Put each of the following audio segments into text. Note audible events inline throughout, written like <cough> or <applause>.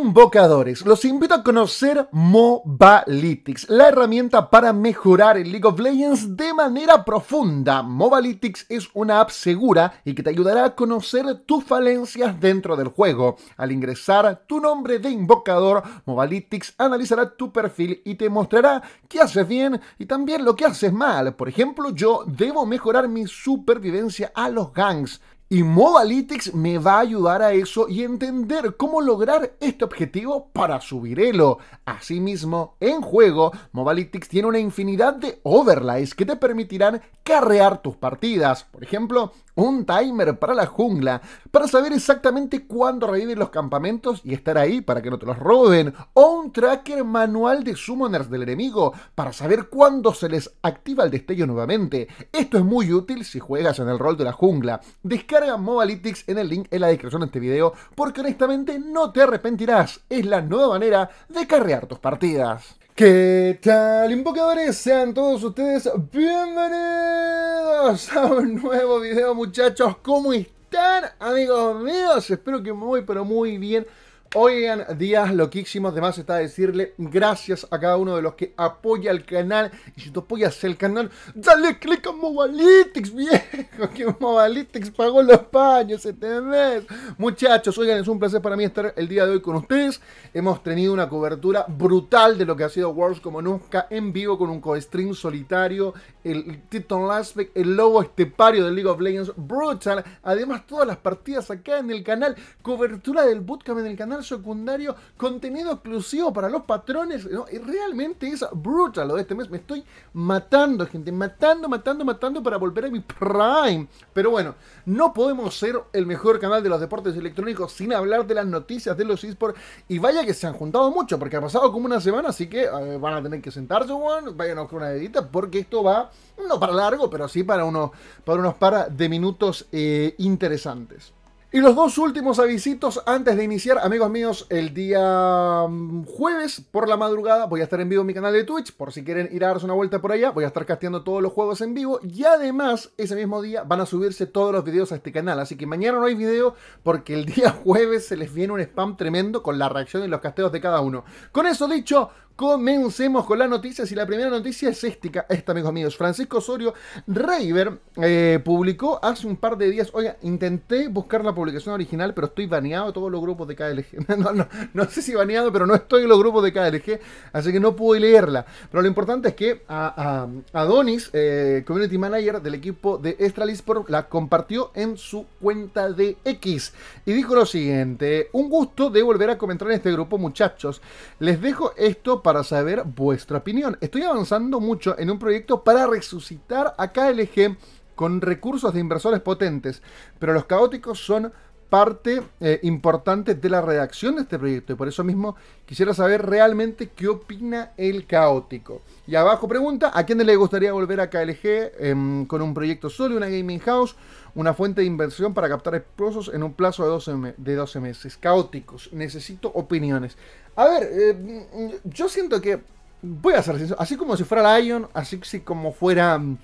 Invocadores, los invito a conocer Mobalytics, la herramienta para mejorar el League of Legends de manera profunda. Mobalytics es una app segura y que te ayudará a conocer tus falencias dentro del juego. Al ingresar tu nombre de invocador, Mobalytics analizará tu perfil y te mostrará qué haces bien y también lo que haces mal. Por ejemplo, yo debo mejorar mi supervivencia a los gangs y Mobalytics me va a ayudar a eso y entender cómo lograr este objetivo para subir elo. Asimismo, en juego, Mobalytics tiene una infinidad de overlays que te permitirán carrear tus partidas. Por ejemplo, un timer para la jungla, para saber exactamente cuándo reviven los campamentos y estar ahí para que no te los roben, o un tracker manual de summoners del enemigo para saber cuándo se les activa el destello nuevamente. Esto es muy útil si juegas en el rol de la jungla. Descarga Mobalytics en el link en la descripción de este video porque honestamente no te arrepentirás, es la nueva manera de carrear tus partidas. ¿Qué tal, invocadores? Sean todos ustedes bienvenidos a un nuevo video, muchachos. ¿Cómo están, amigos míos? Espero que muy, pero muy bien Oigan, días loquísimos, además está decirle gracias a cada uno de los que apoya el canal. Y si tú apoyas el canal, dale click a Mobalytics, <laughs> viejo, que Mobalytics pagó los paños este mes. Muchachos, oigan, es un placer para mí estar el día de hoy con ustedes. Hemos tenido una cobertura brutal de lo que ha sido Worlds como nunca, en vivo con un co-stream solitario, el Titan Laspec, el lobo estepario del League of Legends, brutal. Además, todas las partidas acá en el canal, cobertura del bootcamp en el canal secundario, contenido exclusivo para los patrones. Y realmente es brutal lo de este mes. Me estoy matando, gente. Matando, matando, matando para volver a mi prime. Pero bueno, no podemos ser el mejor canal de los deportes electrónicos sin hablar de las noticias de los esports. Y vaya que se han juntado mucho, porque ha pasado como una semana, así que eh, van a tener que sentarse, bueno, vayan a buscar una dedita, porque esto va, no para largo, pero sí para unos, para unos para de minutos eh, interesantes. Y los dos últimos avisitos antes de iniciar, amigos míos, el día mm, jueves por la madrugada voy a estar en vivo en mi canal de Twitch, por si quieren ir a darse una vuelta por allá, voy a estar casteando todos los juegos en vivo y además ese mismo día van a subirse todos los videos a este canal, así que mañana no hay video porque el <laughs> día jueves se les viene un spam tremendo con la reacción y los casteos de cada uno. Con eso dicho, Comencemos con las noticias y la primera noticia es esta, esta amigos míos. Francisco Osorio Reiber eh, publicó hace un par de días, oiga, intenté buscar la publicación original, pero estoy baneado de todos los grupos de KLG. <laughs> No, no, sé si baneado, pero no estoy en los grupos de KLG, así que no pude leerla. Pero lo importante es que a, a eh, community manager del equipo de Estralispor la compartió en su cuenta de X y dijo lo siguiente, un gusto de volver a comentar en este grupo muchachos. Les dejo esto para saber vuestra opinión. Estoy avanzando mucho en un proyecto para resucitar a KLG con recursos de inversores potentes, pero los caóticos son parte eh, importante de la redacción de este proyecto y por eso mismo quisiera saber realmente qué opina el caótico. Y abajo pregunta, ¿a quién le gustaría volver a KLG em, con un proyecto solo, una gaming house, una fuente de inversión para captar explosos en un plazo de 12, de 12 meses? Caóticos, necesito opiniones. A ver, em, yo siento que, voy a hacer, así como si fuera Lion, así como fuera... Em,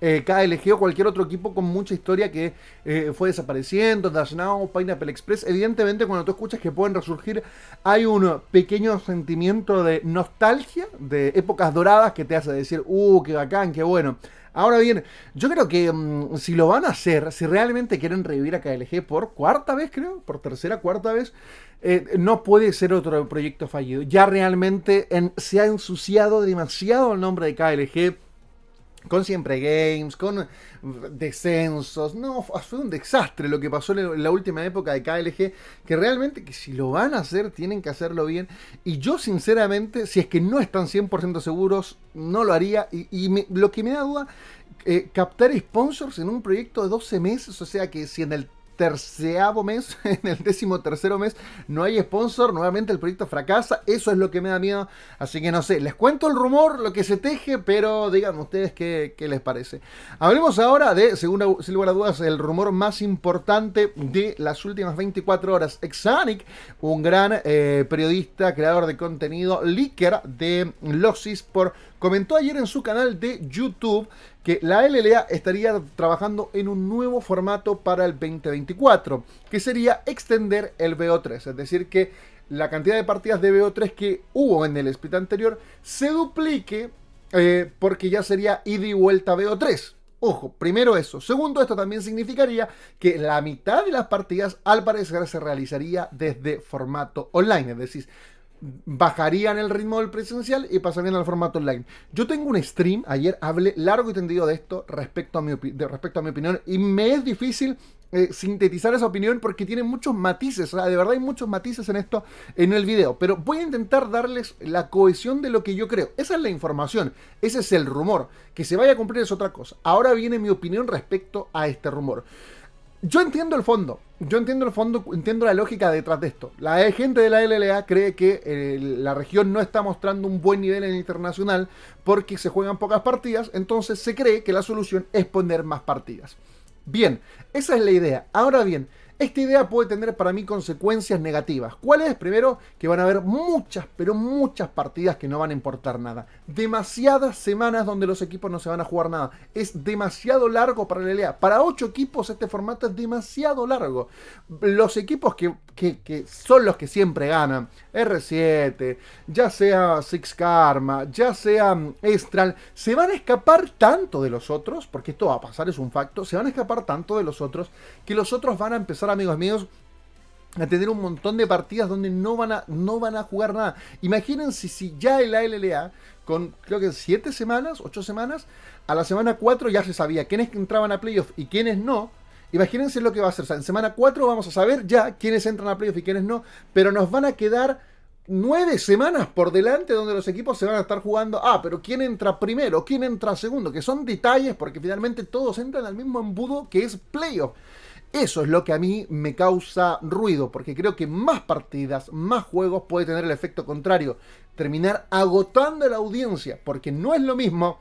eh, KLG o cualquier otro equipo con mucha historia que eh, fue desapareciendo, Dash Now, Pineapple Express. Evidentemente, cuando tú escuchas que pueden resurgir, hay un pequeño sentimiento de nostalgia, de épocas doradas que te hace decir, uh, qué bacán, qué bueno. Ahora bien, yo creo que mm, si lo van a hacer, si realmente quieren revivir a KLG por cuarta vez, creo, por tercera, cuarta vez, eh, no puede ser otro proyecto fallido. Ya realmente se ha ensuciado demasiado el nombre de KLG con Siempre Games, con descensos. No, fue un desastre lo que pasó en la última época de KLG, que realmente que si lo van a hacer, tienen que hacerlo bien. Y yo sinceramente, si es que no están 100% seguros, no lo haría. Y, lo que me da duda, eh, captar sponsors en un proyecto de 12 meses, o sea que si en el terceavo mes, <laughs> en el décimo tercero mes, no hay sponsor, nuevamente el proyecto fracasa, eso es lo que me da miedo, así que no sé, les cuento el rumor, lo que se teje, pero díganme ustedes qué, les parece. Hablemos ahora de, según, sin lugar a dudas, el rumor más importante de las últimas 24 horas, Exanic, un gran eh, periodista, creador de contenido, leaker de losis por comentó ayer en su canal de YouTube que la LLA estaría trabajando en un nuevo formato para el 2024, que sería extender el BO3, es decir, que la cantidad de partidas de BO3 que hubo en el split anterior se duplique eh, porque ya sería ida y vuelta BO3. Ojo, primero eso. Segundo, esto también significaría que la mitad de las partidas al parecer se realizaría desde formato online, es decir, bajarían el ritmo del presencial y pasarían al formato online. Yo tengo un stream, ayer hablé largo y tendido de esto respecto a mi, de, respecto a mi opinión y me es difícil eh, sintetizar esa opinión porque tiene muchos matices, de verdad hay muchos matices en esto, en el video, pero voy a intentar darles la cohesión de lo que yo creo. Esa es la información, ese es el rumor. Que se vaya a cumplir es otra cosa. Ahora viene mi opinión respecto a este rumor. Yo entiendo el fondo, yo entiendo el fondo, entiendo la lógica detrás de esto. La gente de la LLA cree que eh, la región no está mostrando un buen nivel en internacional porque se juegan pocas partidas, entonces se cree que la solución es poner más partidas. Bien, esa es la idea. Ahora bien, esta idea puede tener para mí consecuencias negativas. ¿Cuáles? Primero, que van a haber muchas, pero muchas partidas que no van a importar nada. Demasiadas semanas donde los equipos no se van a jugar nada. Es demasiado largo para la LA. Para 8 equipos este formato es demasiado largo. Los equipos que, que son los que siempre ganan, R7, ya sea Six Karma, ya sea mm, Estral, se van a escapar tanto de los otros, porque esto va a pasar, es un facto, se van a escapar tanto de los otros, que los otros van a empezar amigos míos, a tener un montón de partidas donde no van a, no van a jugar nada. Imagínense si ya el ALLA con creo que 7 semanas, 8 semanas, a la semana 4 ya se sabía quiénes entraban a playoff y quiénes no. Imagínense lo que va a ser. en semana 4 vamos a saber ya quiénes entran a playoff y quiénes no, pero nos van a quedar 9 semanas por delante donde los equipos se van a estar jugando, ah, pero quién entra primero, quién entra segundo, que son detalles porque finalmente todos entran al mismo embudo que es playoff. Eso es lo que a mí me causa ruido, porque creo que más partidas, más juegos puede tener el efecto contrario, terminar agotando la audiencia, porque no es lo mismo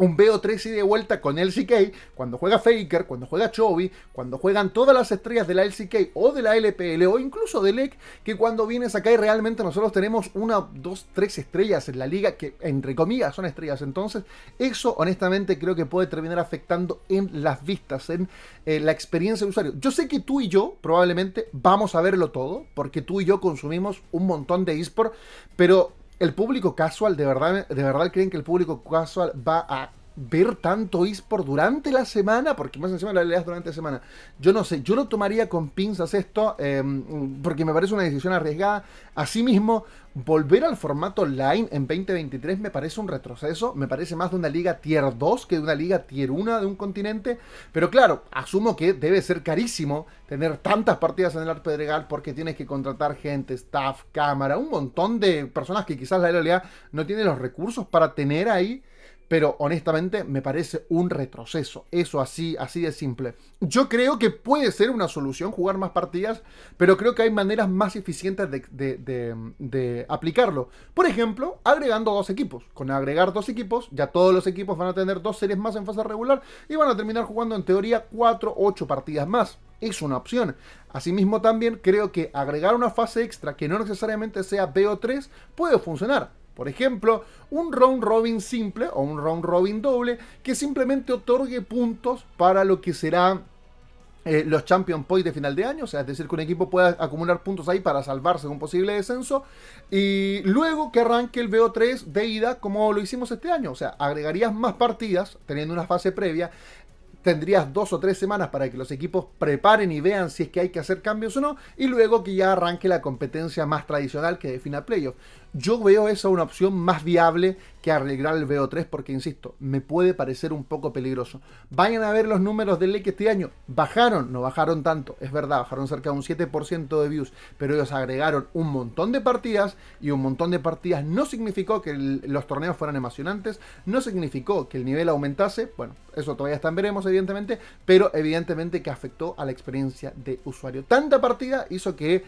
un BO3 y de vuelta con LCK, cuando juega Faker, cuando juega Chovy, cuando juegan todas las estrellas de la LCK o de la LPL o incluso de LEC, que cuando vienes acá y realmente nosotros tenemos una, dos, tres estrellas en la liga, que entre comillas son estrellas. Entonces, eso honestamente creo que puede terminar afectando en las vistas, en eh, la experiencia del usuario. Yo sé que tú y yo probablemente vamos a verlo todo, porque tú y yo consumimos un montón de eSport, pero el público casual, de verdad, de verdad creen que el público casual va a ver tanto eSport durante la semana, porque más encima la leas durante la semana. Yo no sé, yo lo tomaría con pinzas esto, em, porque me parece una decisión arriesgada. Asimismo, volver al formato online en 2023 me parece un retroceso, me parece más de una liga tier 2 que de una liga tier 1 de un continente, pero claro, asumo que debe ser carísimo tener tantas partidas en el Arte porque tienes que contratar gente, staff, cámara, un montón de personas que quizás la LLA no tiene los recursos para tener ahí pero honestamente me parece un retroceso. Eso así, así de simple. Yo creo que puede ser una solución jugar más partidas, pero creo que hay maneras más eficientes de, aplicarlo. Por ejemplo, agregando dos equipos. Con agregar dos equipos, ya todos los equipos van a tener dos series más en fase regular y van a terminar jugando en teoría 4 ocho partidas más. Es una opción. Asimismo, también creo que agregar una fase extra que no necesariamente sea BO3 puede funcionar. Por ejemplo, un round robin simple o un round robin doble que simplemente otorgue puntos para lo que serán eh, los Champion Points de final de año, o sea, es decir, que un equipo pueda acumular puntos ahí para salvarse de un posible descenso. Y luego que arranque el BO3 de ida, como lo hicimos este año, o sea, agregarías más partidas teniendo una fase previa. Tendrías dos o tres semanas para que los equipos preparen y vean si es que hay que hacer cambios o no. Y luego que ya arranque la competencia más tradicional que defina playoff. Yo veo esa una opción más viable que arreglar el VO3 porque, insisto, me puede parecer un poco peligroso. Vayan a ver los números del Lake este año. Bajaron, no bajaron tanto, es verdad, bajaron cerca de un 7% de views, pero ellos agregaron un montón de partidas y un montón de partidas no significó que los torneos fueran emocionantes, no significó que el nivel aumentase, bueno, eso todavía está veremos evidentemente, pero evidentemente que afectó a la experiencia de usuario. Tanta partida hizo que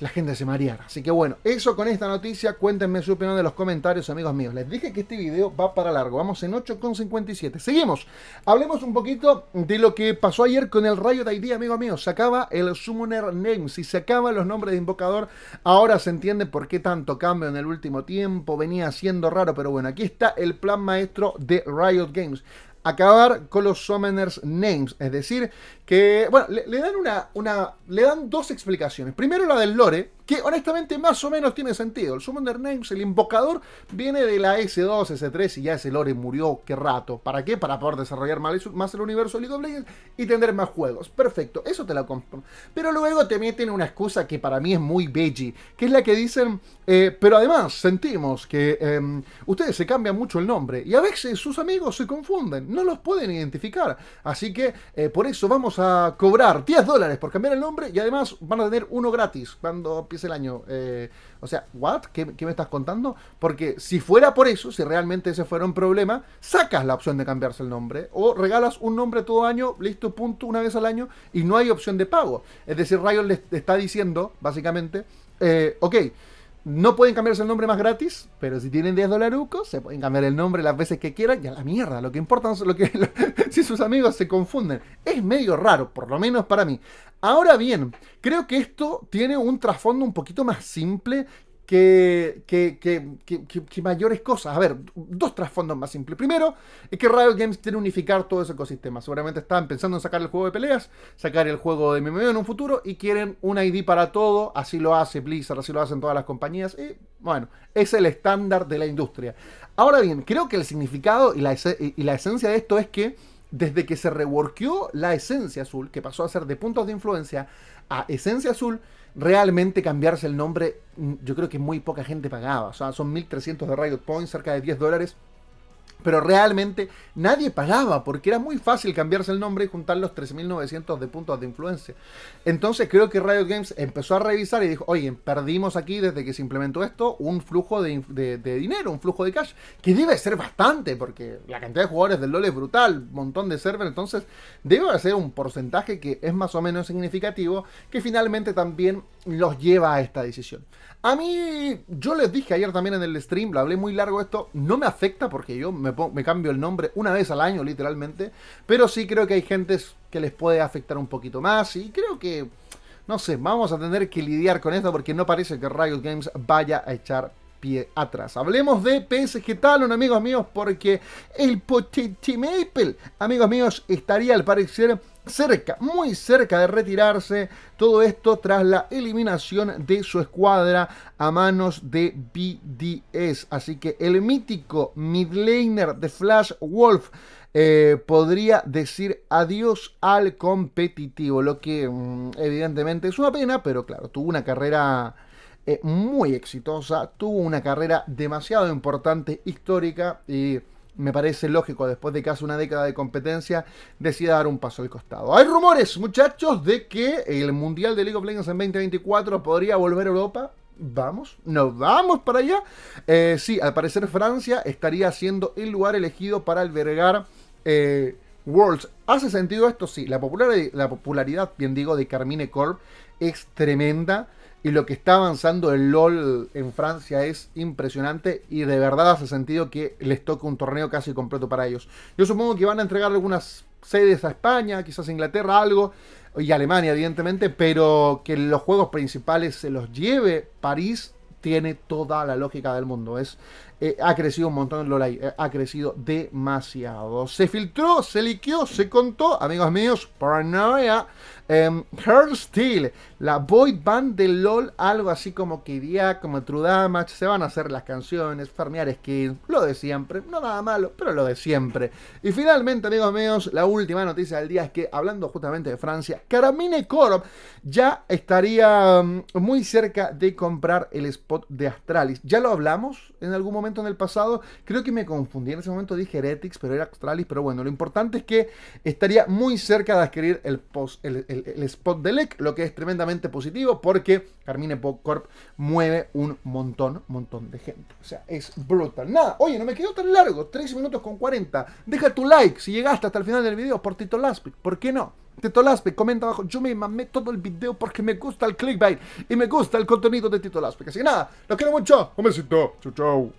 la gente se mareara. Así que bueno, eso con esta noticia. Cuéntenme su opinión en los comentarios, amigos míos. Les dije que este video va para largo. Vamos en 8,57. Seguimos. Hablemos un poquito de lo que pasó ayer con el rayo ID, amigos míos. sacaba el Summoner Name. Si se acaban los nombres de invocador, ahora se entiende por qué tanto cambio en el último tiempo. Venía siendo raro, pero bueno, aquí está el plan maestro de Riot Games acabar con los Summoners Names. Es decir, que, bueno, le, dan una, una, le dan dos explicaciones. Primero la del lore, que honestamente más o menos tiene sentido. El Summoner Names, el invocador, viene de la S2, S3 y ya ese lore murió, qué rato. ¿Para qué? Para poder desarrollar más el universo de League of Legends y tener más juegos. Perfecto, eso te la compro. Pero luego te meten una excusa que para mí es muy veggie, que es la que dicen, eh, pero además sentimos que em, ustedes se cambian mucho el nombre y a veces sus amigos se confunden, no los pueden identificar. Así que eh, por eso vamos a cobrar 10 dólares por cambiar el nombre y además van a tener uno gratis cuando es el año. Eh, o sea, ¿what? ¿Qué, me estás contando? Porque si fuera por eso, si realmente ese fuera un problema, sacas la opción de cambiarse el nombre o regalas un nombre todo año, listo, punto, una vez al año y no hay opción de pago. Es decir, Riot le está diciendo, básicamente, eh, ok, no pueden cambiarse el nombre más gratis, pero si tienen 10 dolarucos, se pueden cambiar el nombre las veces que quieran y a la mierda. Lo que importa es lo que, <laughs> si sus amigos se confunden. Es medio raro, por lo menos para mí. Ahora bien, creo que esto tiene un trasfondo un poquito más simple que, mayores cosas. A ver, dos trasfondos más simples. Primero, es que Riot Games quiere unificar todo ese ecosistema. Seguramente están pensando en sacar el juego de peleas, sacar el juego de MMO en un futuro y quieren un ID para todo. Así lo hace Blizzard, así lo hacen todas las compañías. Y bueno, es el estándar de la industria. Ahora bien, creo que el significado y la, y la esencia de esto es que desde que se reworkeó la esencia azul, que pasó a ser de puntos de influencia a esencia azul, realmente cambiarse el nombre, mm, yo creo que muy poca gente pagaba. O sea, son 1.300 de Riot Point, cerca de 10 dólares. Pero realmente nadie pagaba porque era muy fácil cambiarse el nombre y juntar los 13.900 de puntos de influencia. Entonces creo que Riot Games empezó a revisar y dijo, oye, perdimos aquí desde que se implementó esto un flujo de, dinero, un flujo de cash, que debe ser bastante porque la cantidad de jugadores del LoL es brutal, montón de server, entonces debe ser un porcentaje que es más o menos significativo, que finalmente también los lleva a esta decisión. A mí, yo les dije ayer también en el stream, lo hablé muy largo esto, no me afecta porque yo me, cambio el nombre una vez al año literalmente, pero sí creo que hay gentes que les puede afectar un poquito más y creo que, no sé, vamos a tener que lidiar con esto porque no parece que Riot Games vaya a echar pie atrás. Hablemos de PSG Talon, amigos míos, porque el Pochetti Maple, amigos míos, estaría al parecer cerca, muy cerca de retirarse, todo esto tras la eliminación de su escuadra a manos de BDS. Así que el mítico midlaner de Flash Wolf eh, podría decir adiós al competitivo, lo que mm, evidentemente es una pena, pero claro, tuvo una carrera... Eh, muy exitosa, tuvo una carrera demasiado importante, histórica y me parece lógico, después de casi una década de competencia, decida dar un paso al costado. Hay rumores, muchachos, de que el Mundial de League of Legends en 2024 podría volver a Europa. Vamos, nos vamos para allá. Eh, sí, al parecer Francia estaría siendo el lugar elegido para albergar eh, Worlds. ¿Hace sentido esto? Sí, la, la popularidad, bien digo, de Carmine Corp es tremenda y lo que está avanzando el LOL en Francia es impresionante y de verdad hace sentido que les toque un torneo casi completo para ellos. Yo supongo que van a entregar algunas sedes a España, quizás a Inglaterra, algo, y Alemania, evidentemente, pero que los juegos principales se los lleve París tiene toda la lógica del mundo. Es, eh, ha crecido un montón Lola, eh, ha crecido demasiado. Se filtró, se liqueó, se contó, amigos míos, Paranoia, no em, Her la boy band de LOL, algo así como Kidia, como True Damage, se van a hacer las canciones, farmear skins, lo de siempre, no nada malo, pero lo de siempre. Y finalmente, amigos míos, la última noticia del día es que, hablando justamente de Francia, Caramine Corp ya estaría em, muy cerca de comprar el spot de Astralis. ¿Ya lo hablamos en algún momento? en el pasado. Creo que me confundí en ese momento, dije Heretics, pero era Australis. Pero bueno, lo importante es que estaría muy cerca de adquirir el, post, el, spot de LEC, lo que es tremendamente positivo porque Carmine Corp mueve un montón, montón de gente. O sea, es brutal. Nada, oye, no me quedó tan largo, 13 minutos con 40. Deja tu like si llegaste hasta el final del video por Tito Laspic, ¿por qué no? Tito Laspic, comenta abajo, yo me mamé todo el video porque me gusta el clickbait y me gusta el contenido de Tito Laspic. Así que nada, los quiero mucho, un besito, chau chau.